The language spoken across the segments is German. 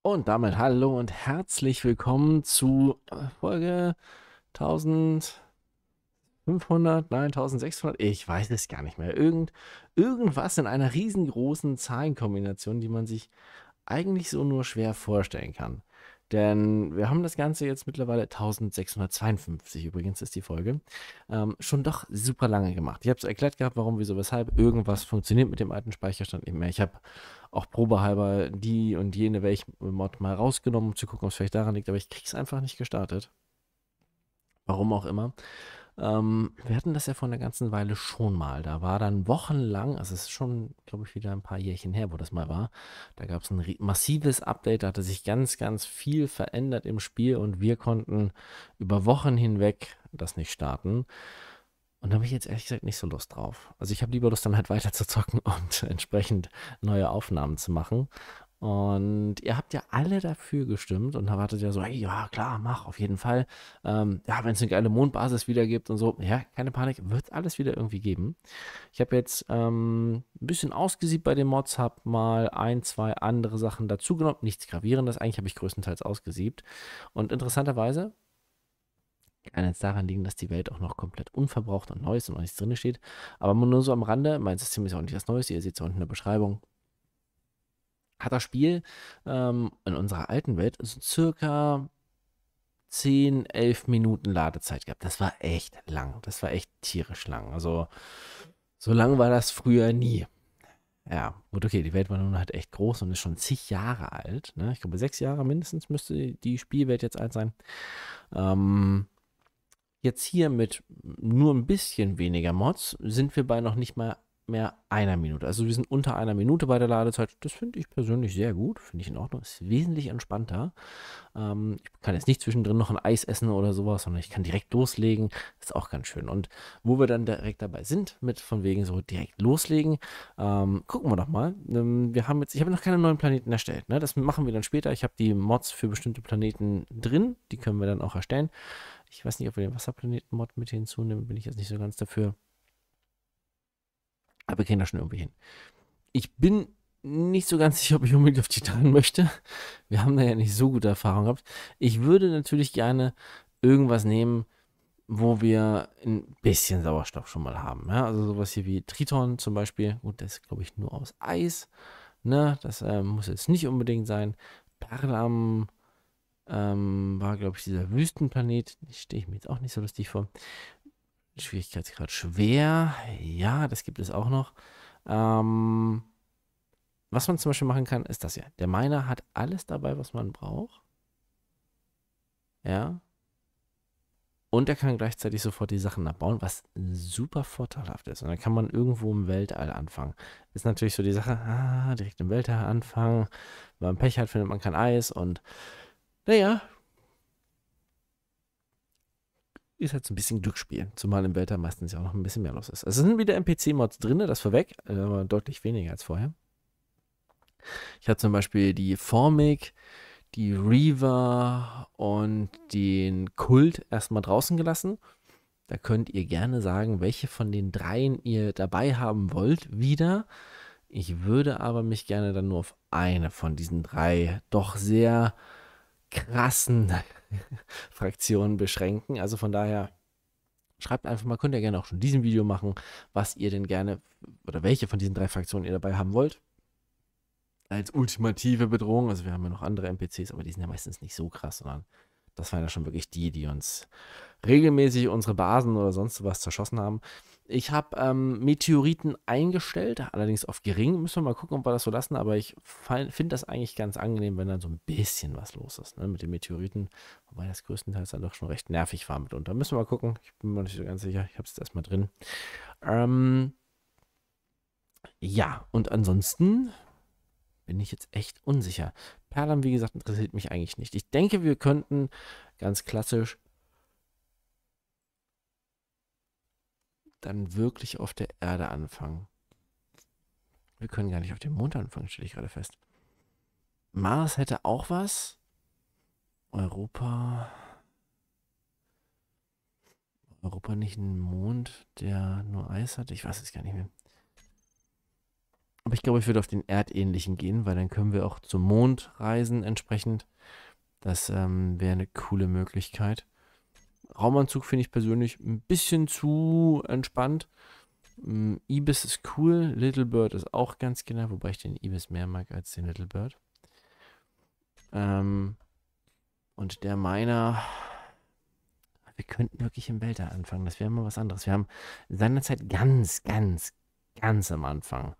Und damit hallo und herzlich willkommen zu äh, Folge 1500, nein, 1600, ich weiß es gar nicht mehr. Irgend, irgendwas in einer riesengroßen Zahlenkombination, die man sich eigentlich so nur schwer vorstellen kann. Denn wir haben das Ganze jetzt mittlerweile 1652 übrigens ist die Folge. Ähm, schon doch super lange gemacht. Ich habe es erklärt gehabt, warum, wieso, weshalb. Irgendwas funktioniert mit dem alten Speicherstand nicht mehr. Ich habe auch probehalber die und jene welche Mod mal rausgenommen, um zu gucken, ob es vielleicht daran liegt. Aber ich kriege es einfach nicht gestartet. Warum auch immer. Ähm, wir hatten das ja vor einer ganzen Weile schon mal. Da war dann wochenlang, also es ist schon, glaube ich, wieder ein paar Jährchen her, wo das mal war. Da gab es ein massives Update, da hatte sich ganz, ganz viel verändert im Spiel und wir konnten über Wochen hinweg das nicht starten. Und da habe ich jetzt ehrlich gesagt nicht so Lust drauf. Also ich habe lieber Lust, dann halt weiter zu zocken und entsprechend neue Aufnahmen zu machen. Und ihr habt ja alle dafür gestimmt und erwartet ja so, hey, ja klar, mach auf jeden Fall. Ähm, ja, wenn es eine geile Mondbasis wieder gibt und so, ja, keine Panik, wird alles wieder irgendwie geben. Ich habe jetzt ähm, ein bisschen ausgesiebt bei den Mods, habe mal ein, zwei andere Sachen dazu genommen, nichts gravierendes, eigentlich habe ich größtenteils ausgesiebt. Und interessanterweise kann jetzt daran liegen, dass die Welt auch noch komplett unverbraucht und neu ist und noch nichts drin steht. Aber nur so am Rande, mein System ist auch nicht das Neueste, ihr seht es unten in der Beschreibung hat das Spiel ähm, in unserer alten Welt so circa 10, 11 Minuten Ladezeit gehabt. Das war echt lang. Das war echt tierisch lang. Also so lang war das früher nie. Ja, gut, okay, die Welt war nun halt echt groß und ist schon zig Jahre alt. Ne? Ich glaube, sechs Jahre mindestens müsste die Spielwelt jetzt alt sein. Ähm, jetzt hier mit nur ein bisschen weniger Mods sind wir bei noch nicht mal mehr einer Minute. Also wir sind unter einer Minute bei der Ladezeit. Das finde ich persönlich sehr gut, finde ich in Ordnung. Ist wesentlich entspannter. Ähm, ich kann jetzt nicht zwischendrin noch ein Eis essen oder sowas, sondern ich kann direkt loslegen. Ist auch ganz schön. Und wo wir dann direkt dabei sind, mit von wegen so direkt loslegen, ähm, gucken wir doch mal. Ähm, wir haben jetzt, ich habe noch keine neuen Planeten erstellt. Ne? Das machen wir dann später. Ich habe die Mods für bestimmte Planeten drin. Die können wir dann auch erstellen. Ich weiß nicht, ob wir den Wasserplaneten-Mod mit hinzunehmen. Bin ich jetzt nicht so ganz dafür. Aber wir kriegen da schon irgendwie hin. Ich bin nicht so ganz sicher, ob ich unbedingt auf Titan möchte. Wir haben da ja nicht so gute Erfahrungen gehabt. Ich würde natürlich gerne irgendwas nehmen, wo wir ein bisschen Sauerstoff schon mal haben. Ja? Also sowas hier wie Triton zum Beispiel. Gut, das ist, glaube ich, nur aus Eis. Ne? Das äh, muss jetzt nicht unbedingt sein. Perlam ähm, war, glaube ich, dieser Wüstenplanet. Stehe ich mir jetzt auch nicht so lustig vor. Schwierigkeitsgrad schwer. Ja, das gibt es auch noch. Ähm, was man zum Beispiel machen kann, ist das hier. Der Miner hat alles dabei, was man braucht. Ja. Und er kann gleichzeitig sofort die Sachen abbauen, was super vorteilhaft ist. Und dann kann man irgendwo im Weltall anfangen. Ist natürlich so die Sache, ah, direkt im Weltall anfangen. Wenn man Pech hat, findet man kein Eis. Und naja, ist halt so ein bisschen Glücksspiel, zumal im Weltall meistens ja auch noch ein bisschen mehr los ist. Also es sind wieder NPC-Mods drin, das vorweg, äh, aber deutlich weniger als vorher. Ich habe zum Beispiel die Formic, die Reaver und den Kult erstmal draußen gelassen. Da könnt ihr gerne sagen, welche von den dreien ihr dabei haben wollt, wieder. Ich würde aber mich gerne dann nur auf eine von diesen drei doch sehr krassen Fraktionen beschränken. Also von daher schreibt einfach mal, könnt ihr gerne auch schon in diesem Video machen, was ihr denn gerne oder welche von diesen drei Fraktionen ihr dabei haben wollt. Als ultimative Bedrohung. Also wir haben ja noch andere NPCs, aber die sind ja meistens nicht so krass, sondern das waren ja schon wirklich die, die uns regelmäßig unsere Basen oder sonst was zerschossen haben. Ich habe ähm, Meteoriten eingestellt, allerdings auf gering. Müssen wir mal gucken, ob wir das so lassen. Aber ich finde das eigentlich ganz angenehm, wenn dann so ein bisschen was los ist ne, mit den Meteoriten. Wobei das größtenteils dann doch schon recht nervig war mitunter. Müssen wir mal gucken. Ich bin mir nicht so ganz sicher. Ich habe es erstmal drin. Ähm, ja, und ansonsten bin ich jetzt echt unsicher. Perlam, wie gesagt, interessiert mich eigentlich nicht. Ich denke, wir könnten ganz klassisch dann wirklich auf der Erde anfangen. Wir können gar nicht auf dem Mond anfangen, stelle ich gerade fest. Mars hätte auch was. Europa. Europa nicht einen Mond, der nur Eis hat? Ich weiß es gar nicht mehr. Aber ich glaube, ich würde auf den Erdähnlichen gehen, weil dann können wir auch zum Mond reisen entsprechend. Das ähm, wäre eine coole Möglichkeit. Raumanzug finde ich persönlich ein bisschen zu entspannt. Ähm, Ibis ist cool, Little Bird ist auch ganz genau, wobei ich den Ibis mehr mag als den Little Bird. Ähm, und der meiner, wir könnten wirklich im Weltall anfangen, das wäre mal was anderes. Wir haben seinerzeit ganz, ganz, ganz am Anfang,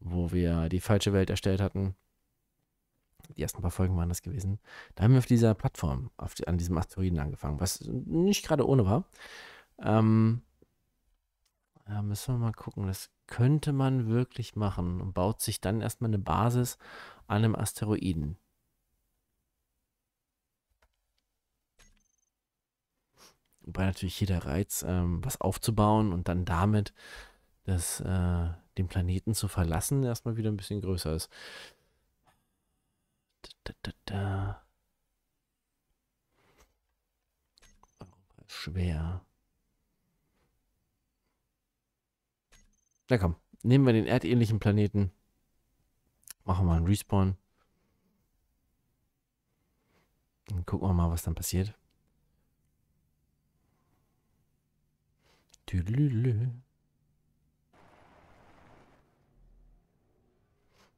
wo wir die falsche Welt erstellt hatten, die ersten paar Folgen waren das gewesen, da haben wir auf dieser Plattform, auf die, an diesem Asteroiden angefangen, was nicht gerade ohne war. Ähm, äh, müssen wir mal gucken, das könnte man wirklich machen und baut sich dann erstmal eine Basis an einem Asteroiden. Wobei natürlich jeder Reiz, ähm, was aufzubauen und dann damit das, äh, den Planeten zu verlassen, erstmal wieder ein bisschen größer ist. Da, da, da. Europa ist schwer. Na komm, nehmen wir den erdähnlichen Planeten. Machen wir einen Respawn. Dann gucken wir mal, was dann passiert. Tüdelü.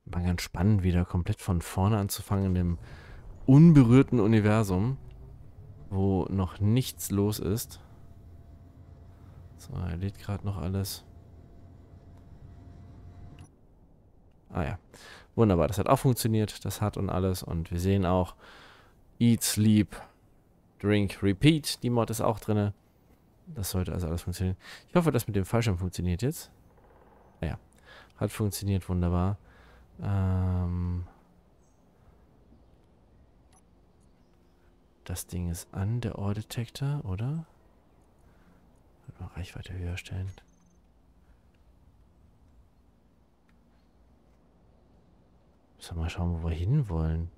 War ganz spannend, wieder komplett von vorne anzufangen in dem unberührten Universum, wo noch nichts los ist. So, er lädt gerade noch alles. Ah ja. Wunderbar, das hat auch funktioniert, das hat und alles. Und wir sehen auch Eat, Sleep, Drink, Repeat. Die Mod ist auch drin. Das sollte also alles funktionieren. Ich hoffe, das mit dem Fallschirm funktioniert jetzt. Ah ja, hat funktioniert, wunderbar. Ähm das Ding ist an, der Ohr Detector, oder? Reichweite höher stellen. Müssen mal schauen, wo wir hinwollen.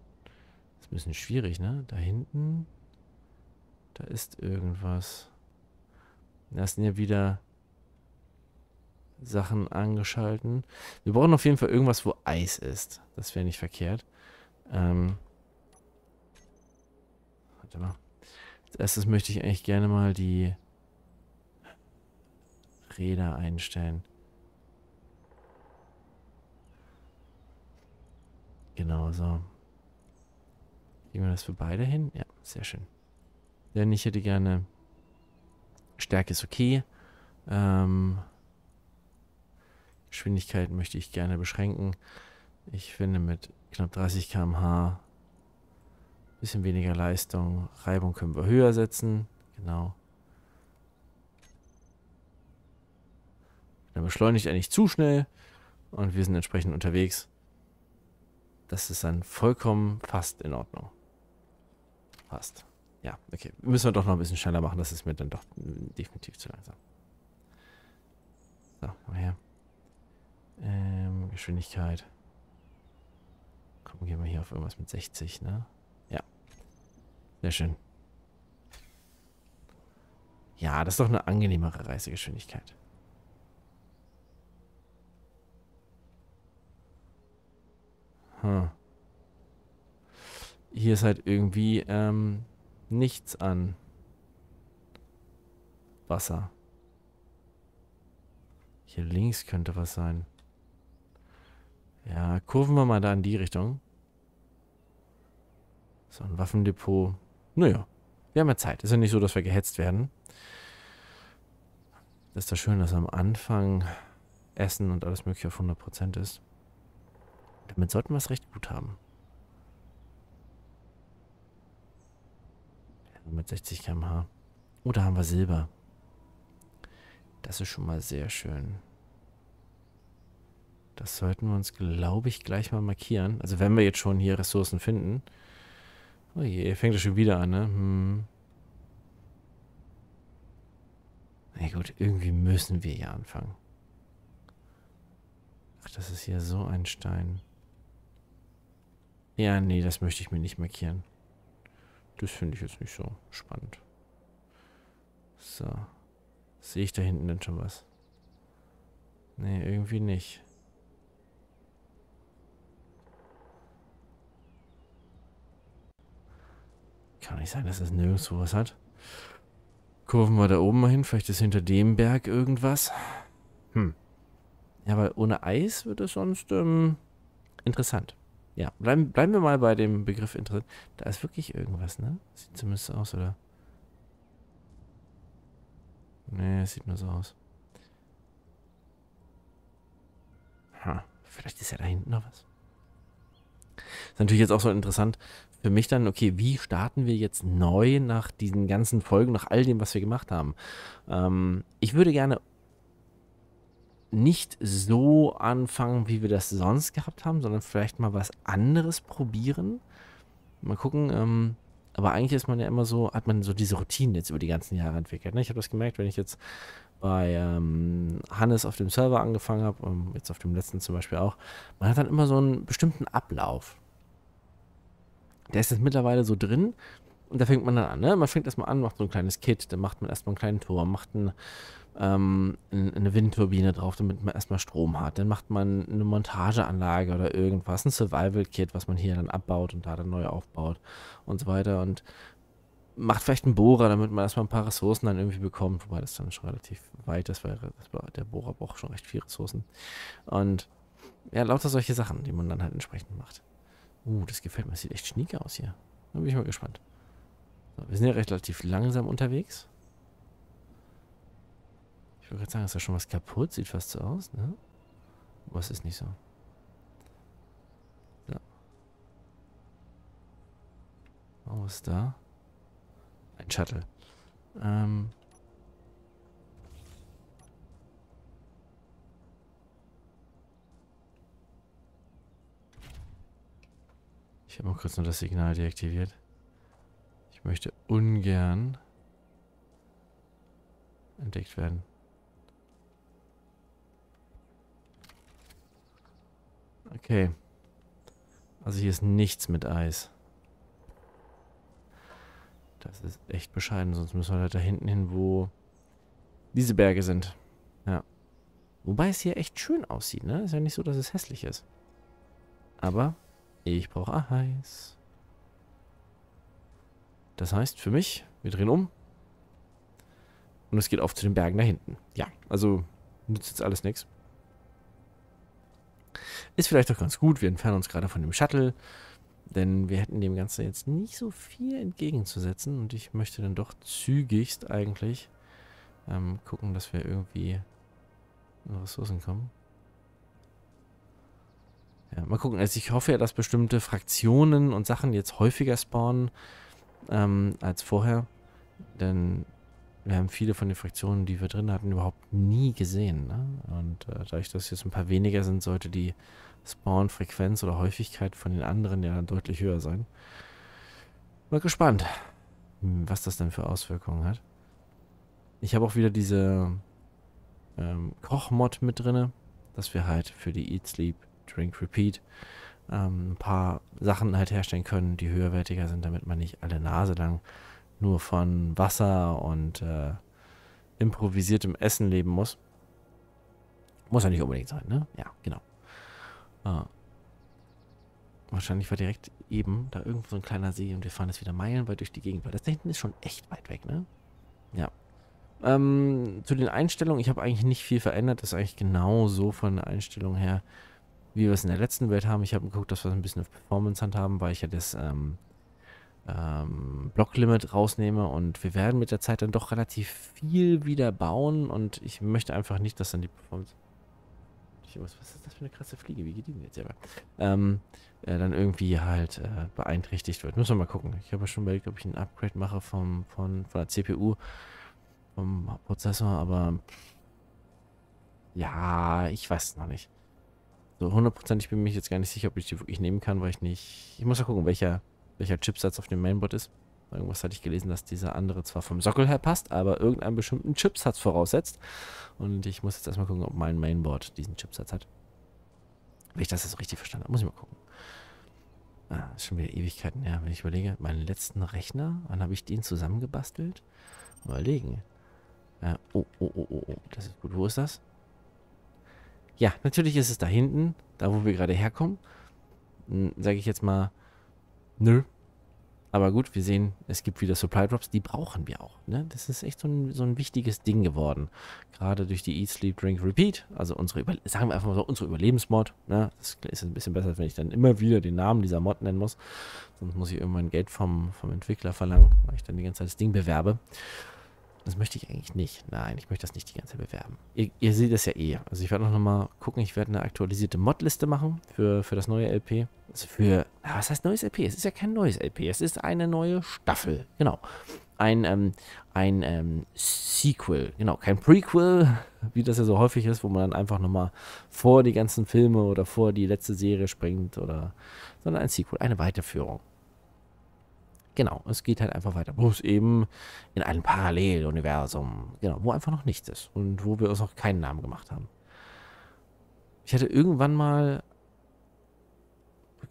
Das ist ein bisschen schwierig, ne? Da hinten. Da ist irgendwas. Das sind ja wieder Sachen angeschalten. Wir brauchen auf jeden Fall irgendwas, wo Eis ist. Das wäre nicht verkehrt. Ähm, warte mal. Als erstes möchte ich eigentlich gerne mal die Räder einstellen. Genau so. Gehen wir das für beide hin? Ja, sehr schön. Denn ich hätte gerne... Stärke ist okay. Ähm, Geschwindigkeit möchte ich gerne beschränken. Ich finde mit knapp 30 km/h ein bisschen weniger Leistung. Reibung können wir höher setzen. Genau. Dann beschleunigt er nicht zu schnell und wir sind entsprechend unterwegs. Das ist dann vollkommen fast in Ordnung. Fast. Ja, okay. Müssen wir doch noch ein bisschen schneller machen. Das ist mir dann doch definitiv zu langsam. So, mal her. Ähm, Geschwindigkeit. Komm, gehen wir hier auf irgendwas mit 60, ne? Ja. Sehr schön. Ja, das ist doch eine angenehmere Reisegeschwindigkeit. Hm. Hier ist halt irgendwie ähm, nichts an Wasser. Hier links könnte was sein. Ja, kurven wir mal da in die Richtung. So, ein Waffendepot. Naja, wir haben ja Zeit. Ist ja nicht so, dass wir gehetzt werden. Das ist das schön, dass am Anfang Essen und alles mögliche auf 100% ist. Damit sollten wir es recht gut haben. mit 60 km/h. Oder oh, haben wir Silber. Das ist schon mal sehr schön. Das sollten wir uns, glaube ich, gleich mal markieren. Also wenn wir jetzt schon hier Ressourcen finden. Oh je, fängt das schon wieder an, ne? Hm. Na gut, irgendwie müssen wir hier anfangen. Ach, das ist hier so ein Stein. Ja, nee, das möchte ich mir nicht markieren. Das finde ich jetzt nicht so spannend. So. Sehe ich da hinten denn schon was? Nee, irgendwie nicht. Kann nicht sein, dass es das nirgendwo was hat. Kurven wir da oben mal hin. Vielleicht ist hinter dem Berg irgendwas. Hm. Ja, aber ohne Eis wird es sonst ähm, interessant. Ja, bleiben, bleiben wir mal bei dem Begriff interessant. Da ist wirklich irgendwas, ne? Sieht zumindest aus, oder? Nee, sieht nur so aus. Ha, vielleicht ist ja da hinten noch was. Ist natürlich jetzt auch so interessant für mich dann, okay, wie starten wir jetzt neu nach diesen ganzen Folgen, nach all dem, was wir gemacht haben? Ähm, ich würde gerne nicht so anfangen, wie wir das sonst gehabt haben, sondern vielleicht mal was anderes probieren. Mal gucken. Ähm, aber eigentlich ist man ja immer so, hat man so diese Routinen jetzt über die ganzen Jahre entwickelt. Ne? Ich habe das gemerkt, wenn ich jetzt bei ähm, Hannes auf dem Server angefangen habe, ähm, jetzt auf dem letzten zum Beispiel auch, man hat dann immer so einen bestimmten Ablauf. Der ist jetzt mittlerweile so drin und da fängt man dann an. Ne? Man fängt erstmal an, macht so ein kleines Kit, dann macht man erstmal einen kleinen Turm, macht ein, ähm, eine Windturbine drauf, damit man erstmal Strom hat. Dann macht man eine Montageanlage oder irgendwas, ein Survival-Kit, was man hier dann abbaut und da dann neu aufbaut und so weiter. Und macht vielleicht einen Bohrer, damit man erstmal ein paar Ressourcen dann irgendwie bekommt, wobei das dann schon relativ weit ist, weil der Bohrer braucht schon recht viel Ressourcen. Und ja, lauter solche Sachen, die man dann halt entsprechend macht. Uh, das gefällt mir. Das sieht echt schnieke aus hier. Da bin ich mal gespannt. So, wir sind ja recht relativ langsam unterwegs. Ich würde gerade sagen, ist da schon was kaputt? Sieht fast so aus, ne? Was ist nicht so. so. Oh, was ist da? Ein Shuttle. Ähm. Ich habe mal kurz nur das Signal deaktiviert. Ich möchte ungern entdeckt werden. Okay. Also hier ist nichts mit Eis. Das ist echt bescheiden, sonst müssen wir halt da hinten hin, wo diese Berge sind. Ja. Wobei es hier echt schön aussieht, ne? Ist ja nicht so, dass es hässlich ist. Aber ich brauche Eis. Das heißt für mich, wir drehen um. Und es geht auf zu den Bergen da hinten. Ja, also nützt jetzt alles nichts. Ist vielleicht auch ganz gut. Wir entfernen uns gerade von dem Shuttle. Denn wir hätten dem Ganzen jetzt nicht so viel entgegenzusetzen und ich möchte dann doch zügigst eigentlich ähm, gucken, dass wir irgendwie in Ressourcen kommen. Ja, mal gucken. Also ich hoffe ja, dass bestimmte Fraktionen und Sachen jetzt häufiger spawnen ähm, als vorher. Denn wir haben viele von den Fraktionen, die wir drin hatten, überhaupt nie gesehen. Ne? Und äh, dadurch, dass jetzt ein paar weniger sind, sollte die Spawn-Frequenz oder Häufigkeit von den anderen ja deutlich höher sein. Mal gespannt, hm, was das denn für Auswirkungen hat. Ich habe auch wieder diese ähm, Koch-Mod mit drin, dass wir halt für die Eat, Sleep, Drink, Repeat ähm, ein paar Sachen halt herstellen können, die höherwertiger sind, damit man nicht alle Nase lang nur von Wasser und äh, improvisiertem Essen leben muss. Muss ja nicht unbedingt sein, ne? Ja, genau. Ah. Wahrscheinlich war direkt eben da irgendwo so ein kleiner See und wir fahren jetzt wieder meilenweit durch die Gegend, weil das da hinten ist schon echt weit weg, ne? Ja. Ähm, zu den Einstellungen, ich habe eigentlich nicht viel verändert. Das ist eigentlich genau so von der Einstellung her, wie wir es in der letzten Welt haben. Ich habe geguckt, dass wir ein bisschen auf Performance handhaben, weil ich ja das ähm, ähm, Blocklimit rausnehme und wir werden mit der Zeit dann doch relativ viel wieder bauen und ich möchte einfach nicht, dass dann die Performance ich, was, was, ist das für eine krasse Fliege? Wie geht die denn jetzt selber? Ähm, äh, dann irgendwie halt äh, beeinträchtigt wird. Müssen wir mal gucken. Ich habe ja schon überlegt, ob ich ein Upgrade mache vom, von, von der CPU, vom Prozessor, aber ja, ich weiß noch nicht. So hundertprozentig bin ich jetzt gar nicht sicher, ob ich die wirklich nehmen kann, weil ich nicht... Ich muss mal gucken, welcher, welcher Chipsatz auf dem Mainboard ist. Irgendwas hatte ich gelesen, dass dieser andere zwar vom Sockel her passt, aber irgendeinen bestimmten Chipsatz voraussetzt. Und ich muss jetzt erstmal gucken, ob mein Mainboard diesen Chipsatz hat. Wenn ich das jetzt richtig verstanden habe, muss ich mal gucken. Ah, ist schon wieder Ewigkeiten her, wenn ich überlege. Meinen letzten Rechner, wann habe ich den zusammengebastelt? Überlegen. Äh, oh, oh, oh, oh, oh, das ist gut. Wo ist das? Ja, natürlich ist es da hinten, da wo wir gerade herkommen. Hm, Sage ich jetzt mal, nö, aber gut, wir sehen, es gibt wieder Supply Drops, die brauchen wir auch. Ne? Das ist echt so ein, so ein wichtiges Ding geworden. Gerade durch die Eat, Sleep, Drink, Repeat, also unsere, Über sagen wir einfach mal so, unsere Überlebensmod. Ne? Das ist ein bisschen besser, wenn ich dann immer wieder den Namen dieser Mod nennen muss. Sonst muss ich irgendwann Geld vom, vom Entwickler verlangen, weil ich dann die ganze Zeit das Ding bewerbe. Das möchte ich eigentlich nicht. Nein, ich möchte das nicht die ganze Zeit bewerben. Ihr, ihr seht das ja eh. Also ich werde noch mal gucken. Ich werde eine aktualisierte Modliste machen für, für das neue LP. Also für, ah, was heißt neues LP? Es ist ja kein neues LP. Es ist eine neue Staffel. Genau. Ein, ähm, ein ähm, Sequel. Genau, kein Prequel, wie das ja so häufig ist, wo man dann einfach noch mal vor die ganzen Filme oder vor die letzte Serie springt oder, sondern ein Sequel, eine Weiterführung. Genau, es geht halt einfach weiter. Bloß eben in einem Paralleluniversum. Genau, wo einfach noch nichts ist. Und wo wir uns noch keinen Namen gemacht haben. Ich hatte irgendwann mal,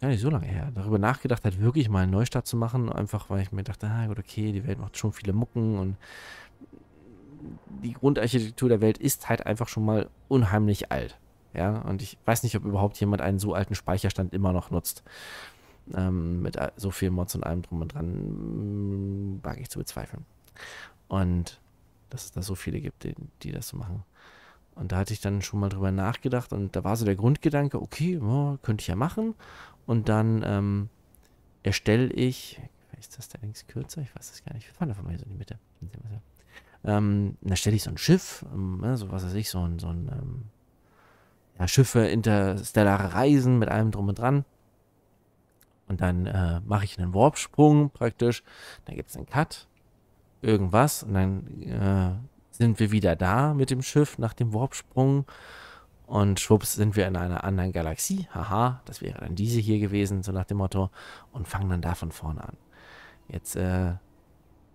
gar nicht so lange her, darüber nachgedacht, halt wirklich mal einen Neustart zu machen. Einfach, weil ich mir dachte, ah gut, okay, die Welt macht schon viele Mucken und die Grundarchitektur der Welt ist halt einfach schon mal unheimlich alt. Ja, und ich weiß nicht, ob überhaupt jemand einen so alten Speicherstand immer noch nutzt ähm, mit so vielen Mods und allem drum und dran, mm, wage ich zu bezweifeln. Und dass es da so viele gibt, die, die das so machen. Und da hatte ich dann schon mal drüber nachgedacht und da war so der Grundgedanke, okay, oh, könnte ich ja machen. Und dann ähm, erstelle ich, ist das der links kürzer? Ich weiß es gar nicht. Wir fahren einfach mal hier so in die Mitte. Ähm, da stelle ich so ein Schiff, ähm, ne, so was weiß ich, so ein, so ein ähm, ja, Schiffe, interstellare Reisen mit allem drum und dran. Und dann äh, mache ich einen Warpsprung praktisch. Dann gibt es einen Cut, irgendwas. Und dann äh, sind wir wieder da mit dem Schiff nach dem Warpsprung. Und schwupps sind wir in einer anderen Galaxie. Haha, das wäre dann diese hier gewesen, so nach dem Motto. Und fangen dann da von vorne an. Jetzt äh,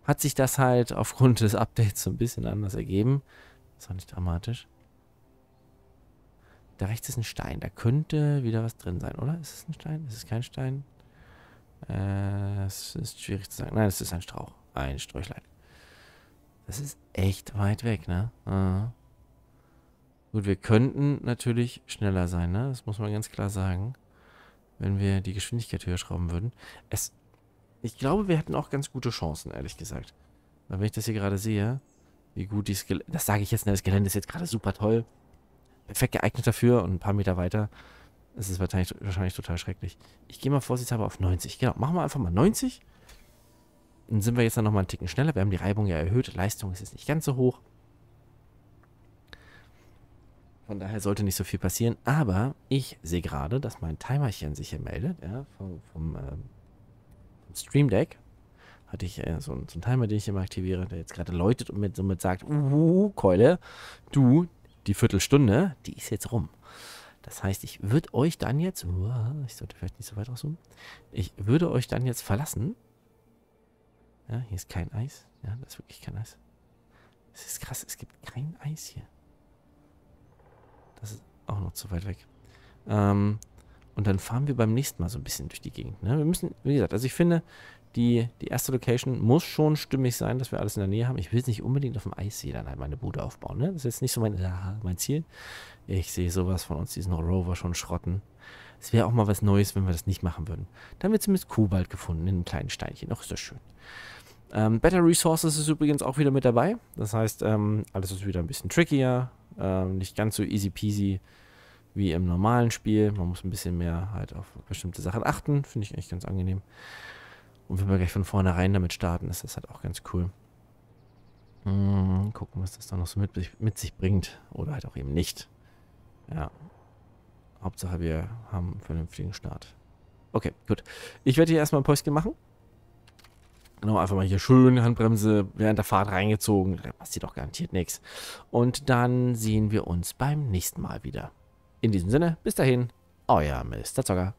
hat sich das halt aufgrund des Updates so ein bisschen anders ergeben. Ist auch nicht dramatisch. Da rechts ist ein Stein. Da könnte wieder was drin sein, oder? Ist es ein Stein? Ist es kein Stein? Äh, es ist schwierig zu sagen. Nein, es ist ein Strauch. Ein Sträuchlein. Das ist echt weit weg, ne? Aha. Gut, wir könnten natürlich schneller sein, ne? Das muss man ganz klar sagen. Wenn wir die Geschwindigkeit höher schrauben würden. Es, ich glaube, wir hätten auch ganz gute Chancen, ehrlich gesagt. Weil wenn ich das hier gerade sehe, wie gut die Gelände... Das sage ich jetzt, ne? Das Gelände ist jetzt gerade super toll. Perfekt geeignet dafür und ein paar Meter weiter es ist wahrscheinlich, wahrscheinlich total schrecklich. Ich gehe mal vorsichtshalber auf 90. Genau, machen wir einfach mal 90. Dann sind wir jetzt dann nochmal einen Ticken schneller. Wir haben die Reibung ja erhöht. Leistung ist jetzt nicht ganz so hoch. Von daher sollte nicht so viel passieren. Aber ich sehe gerade, dass mein Timerchen sich hier meldet. Ja, vom, vom, ähm, vom Stream Deck hatte ich äh, so, einen, so, einen Timer, den ich immer aktiviere, der jetzt gerade läutet und mit, somit sagt, uh, Keule, du, die Viertelstunde, die ist jetzt rum. Das heißt, ich würde euch dann jetzt, oh, ich sollte vielleicht nicht so weit rauszoomen, ich würde euch dann jetzt verlassen. Ja, hier ist kein Eis. Ja, das ist wirklich kein Eis. Es ist krass, es gibt kein Eis hier. Das ist auch noch zu weit weg. Ähm, und dann fahren wir beim nächsten Mal so ein bisschen durch die Gegend. Ne? Wir müssen, wie gesagt, also ich finde, die, die erste Location muss schon stimmig sein, dass wir alles in der Nähe haben. Ich will jetzt nicht unbedingt auf dem Eissee dann halt meine Bude aufbauen. Ne? Das ist jetzt nicht so mein, mein Ziel. Ich sehe sowas von uns, diesen Rover schon schrotten. Es wäre auch mal was Neues, wenn wir das nicht machen würden. Dann wird zumindest Kobalt gefunden in einem kleinen Steinchen. Auch ist das schön. Ähm, Better Resources ist übrigens auch wieder mit dabei. Das heißt, ähm, alles ist wieder ein bisschen trickier. Ähm, nicht ganz so easy peasy wie im normalen Spiel. Man muss ein bisschen mehr halt auf bestimmte Sachen achten. Finde ich eigentlich ganz angenehm. Und wenn wir gleich von vornherein damit starten, ist das halt auch ganz cool. Hm, gucken, was das da noch so mit, mit sich bringt. Oder halt auch eben nicht. Ja. Hauptsache, wir haben einen vernünftigen Start. Okay, gut. Ich werde hier erstmal ein Päuschen machen. Genau, einfach mal hier schön Handbremse während der Fahrt reingezogen. Da passiert doch garantiert nichts. Und dann sehen wir uns beim nächsten Mal wieder. In diesem Sinne, bis dahin, euer Mr. Zocker.